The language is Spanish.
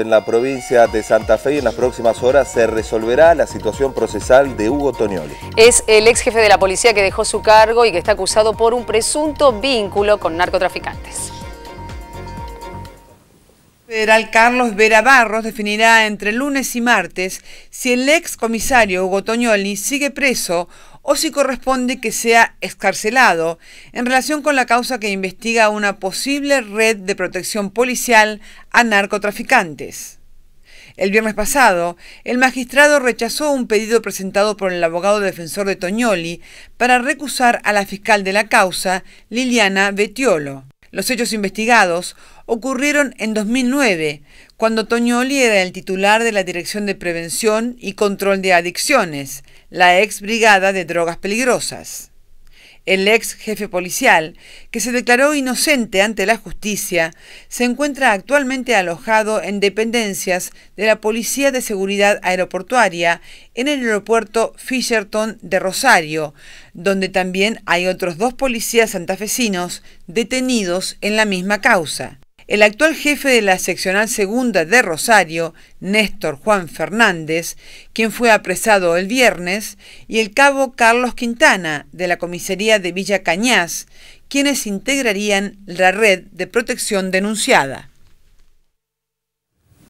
En la provincia de Santa Fe y en las próximas horas se resolverá la situación procesal de Hugo Tonioli. Es el ex jefe de la policía que dejó su cargo y que está acusado por un presunto vínculo con narcotraficantes federal Carlos Vera Barros definirá entre lunes y martes si el ex comisario Hugo Toñoli sigue preso o si corresponde que sea excarcelado en relación con la causa que investiga una posible red de protección policial a narcotraficantes. El viernes pasado, el magistrado rechazó un pedido presentado por el abogado defensor de Toñoli para recusar a la fiscal de la causa, Liliana Betiolo. Los hechos investigados ocurrieron en 2009, cuando Toñoli era el titular de la Dirección de Prevención y Control de Adicciones, la ex Brigada de Drogas Peligrosas. El ex jefe policial, que se declaró inocente ante la justicia, se encuentra actualmente alojado en dependencias de la Policía de Seguridad Aeroportuaria en el aeropuerto Fisherton de Rosario, donde también hay otros dos policías santafesinos detenidos en la misma causa. El actual jefe de la seccional segunda de Rosario, Néstor Juan Fernández, quien fue apresado el viernes, y el cabo Carlos Quintana, de la comisaría de Villa Cañas, quienes integrarían la red de protección denunciada.